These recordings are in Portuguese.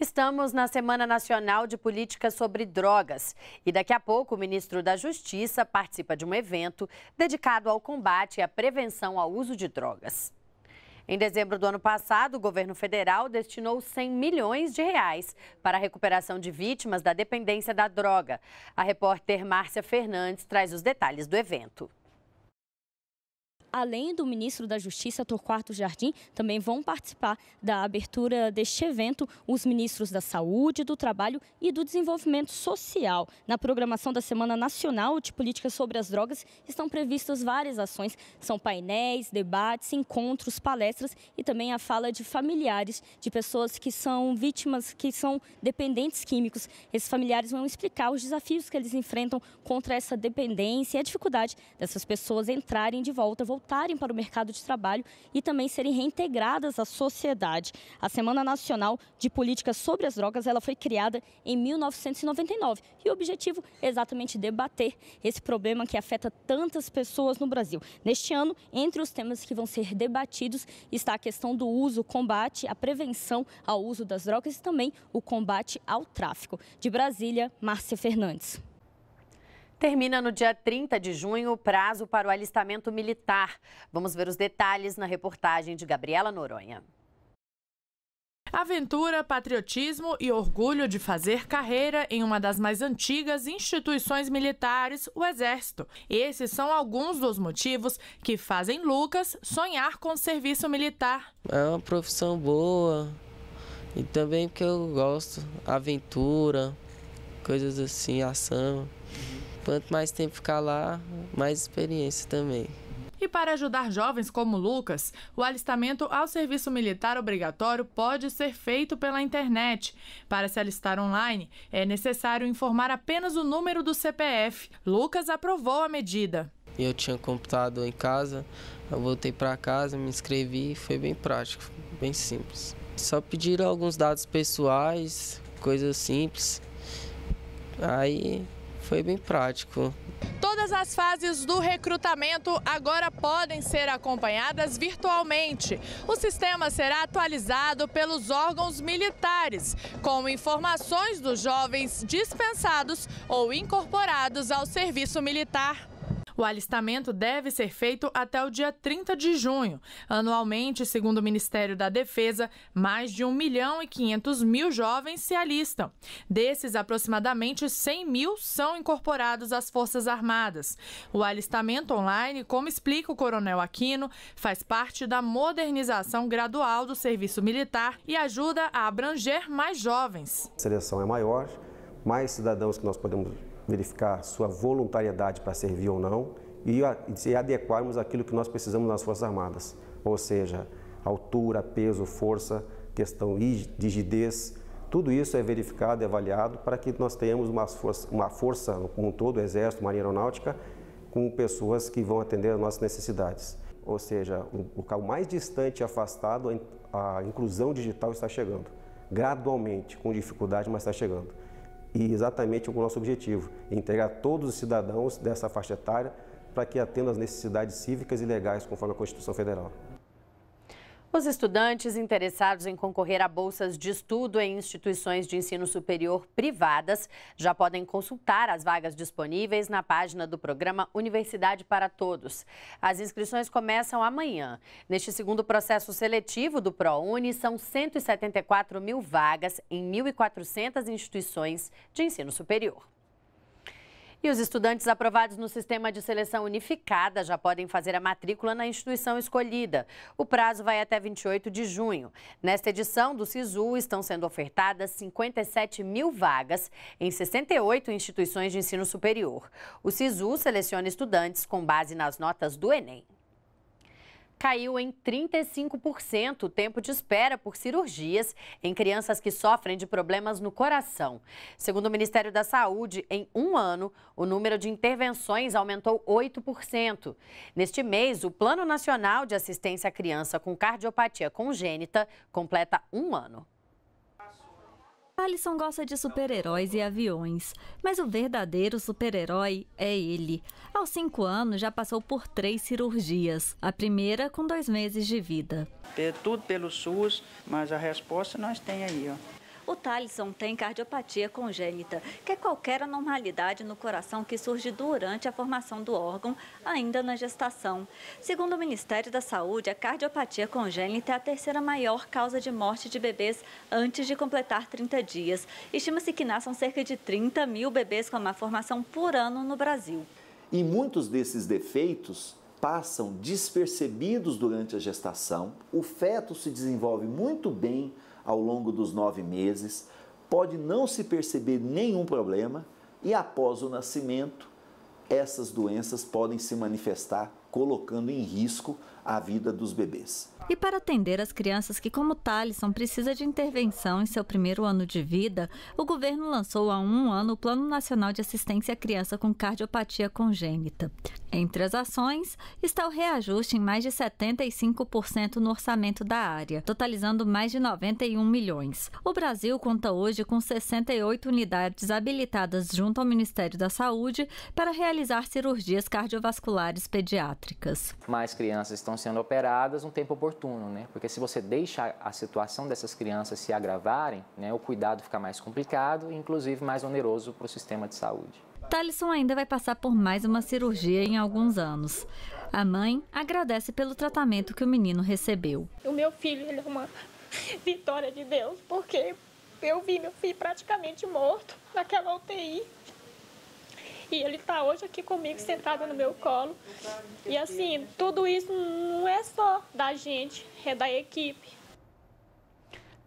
Estamos na Semana Nacional de Políticas sobre Drogas e daqui a pouco o ministro da Justiça participa de um evento dedicado ao combate e à prevenção ao uso de drogas. Em dezembro do ano passado, o governo federal destinou 100 milhões de reais para a recuperação de vítimas da dependência da droga. A repórter Márcia Fernandes traz os detalhes do evento além do ministro da Justiça, Torquato Jardim, também vão participar da abertura deste evento os ministros da Saúde, do Trabalho e do Desenvolvimento Social. Na programação da Semana Nacional de Políticas sobre as Drogas estão previstas várias ações. São painéis, debates, encontros, palestras e também a fala de familiares de pessoas que são vítimas, que são dependentes químicos. Esses familiares vão explicar os desafios que eles enfrentam contra essa dependência e a dificuldade dessas pessoas entrarem de volta, voltando voltarem para o mercado de trabalho e também serem reintegradas à sociedade. A Semana Nacional de Políticas sobre as Drogas ela foi criada em 1999 e o objetivo é exatamente debater esse problema que afeta tantas pessoas no Brasil. Neste ano, entre os temas que vão ser debatidos está a questão do uso, combate, a prevenção ao uso das drogas e também o combate ao tráfico. De Brasília, Márcia Fernandes. Termina no dia 30 de junho o prazo para o alistamento militar. Vamos ver os detalhes na reportagem de Gabriela Noronha. Aventura, patriotismo e orgulho de fazer carreira em uma das mais antigas instituições militares, o Exército. Esses são alguns dos motivos que fazem Lucas sonhar com o serviço militar. É uma profissão boa e também porque eu gosto, aventura, coisas assim, ação. Uhum. Quanto mais tempo ficar lá, mais experiência também. E para ajudar jovens como Lucas, o alistamento ao serviço militar obrigatório pode ser feito pela internet. Para se alistar online, é necessário informar apenas o número do CPF. Lucas aprovou a medida. Eu tinha computador em casa, eu voltei para casa, me inscrevi e foi bem prático, bem simples. Só pediram alguns dados pessoais, coisas simples. Aí foi bem prático. Todas as fases do recrutamento agora podem ser acompanhadas virtualmente. O sistema será atualizado pelos órgãos militares, com informações dos jovens dispensados ou incorporados ao serviço militar. O alistamento deve ser feito até o dia 30 de junho. Anualmente, segundo o Ministério da Defesa, mais de 1 milhão e 500 mil jovens se alistam. Desses, aproximadamente 100 mil são incorporados às Forças Armadas. O alistamento online, como explica o Coronel Aquino, faz parte da modernização gradual do serviço militar e ajuda a abranger mais jovens. A seleção é maior, mais cidadãos que nós podemos verificar sua voluntariedade para servir ou não e, a, e adequarmos aquilo que nós precisamos nas Forças Armadas, ou seja, altura, peso, força, questão de rigidez, tudo isso é verificado, e avaliado para que nós tenhamos uma força, uma força como um todo, Exército, Marinha Aeronáutica, com pessoas que vão atender às nossas necessidades. Ou seja, o local mais distante e afastado, a inclusão digital está chegando. Gradualmente, com dificuldade, mas está chegando e exatamente o nosso objetivo, é entregar todos os cidadãos dessa faixa etária para que atendam às necessidades cívicas e legais conforme a Constituição Federal. Os estudantes interessados em concorrer a bolsas de estudo em instituições de ensino superior privadas já podem consultar as vagas disponíveis na página do programa Universidade para Todos. As inscrições começam amanhã. Neste segundo processo seletivo do ProUni, são 174 mil vagas em 1.400 instituições de ensino superior. E os estudantes aprovados no sistema de seleção unificada já podem fazer a matrícula na instituição escolhida. O prazo vai até 28 de junho. Nesta edição do SISU estão sendo ofertadas 57 mil vagas em 68 instituições de ensino superior. O SISU seleciona estudantes com base nas notas do Enem caiu em 35% o tempo de espera por cirurgias em crianças que sofrem de problemas no coração. Segundo o Ministério da Saúde, em um ano, o número de intervenções aumentou 8%. Neste mês, o Plano Nacional de Assistência à Criança com Cardiopatia Congênita completa um ano. Alisson gosta de super-heróis e aviões, mas o verdadeiro super-herói é ele. Aos cinco anos já passou por três cirurgias, a primeira com dois meses de vida. Tudo pelo SUS, mas a resposta nós tem aí, ó. O Talisson tem cardiopatia congênita, que é qualquer anormalidade no coração que surge durante a formação do órgão, ainda na gestação. Segundo o Ministério da Saúde, a cardiopatia congênita é a terceira maior causa de morte de bebês antes de completar 30 dias. Estima-se que nasçam cerca de 30 mil bebês com a má formação por ano no Brasil. E muitos desses defeitos passam despercebidos durante a gestação, o feto se desenvolve muito bem ao longo dos nove meses, pode não se perceber nenhum problema e após o nascimento, essas doenças podem se manifestar colocando em risco a vida dos bebês. E para atender as crianças que, como Thaleson, precisa de intervenção em seu primeiro ano de vida, o governo lançou há um ano o Plano Nacional de Assistência à Criança com Cardiopatia Congênita. Entre as ações está o reajuste em mais de 75% no orçamento da área, totalizando mais de 91 milhões. O Brasil conta hoje com 68 unidades habilitadas junto ao Ministério da Saúde para realizar cirurgias cardiovasculares pediátricas. Mais crianças estão sendo operadas no tempo oportuno, né? Porque se você deixa a situação dessas crianças se agravarem, né, o cuidado fica mais complicado e inclusive mais oneroso para o sistema de saúde. Talisson ainda vai passar por mais uma cirurgia em alguns anos. A mãe agradece pelo tratamento que o menino recebeu. O meu filho ele é uma vitória de Deus, porque eu vi meu filho praticamente morto naquela UTI. E ele está hoje aqui comigo, sentado no meu colo. E assim, tudo isso não é só da gente, é da equipe.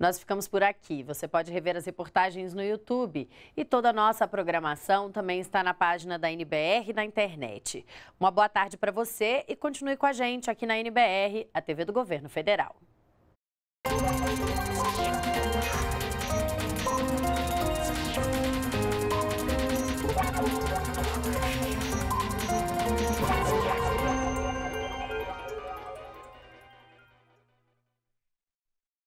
Nós ficamos por aqui. Você pode rever as reportagens no YouTube. E toda a nossa programação também está na página da NBR na internet. Uma boa tarde para você e continue com a gente aqui na NBR, a TV do Governo Federal.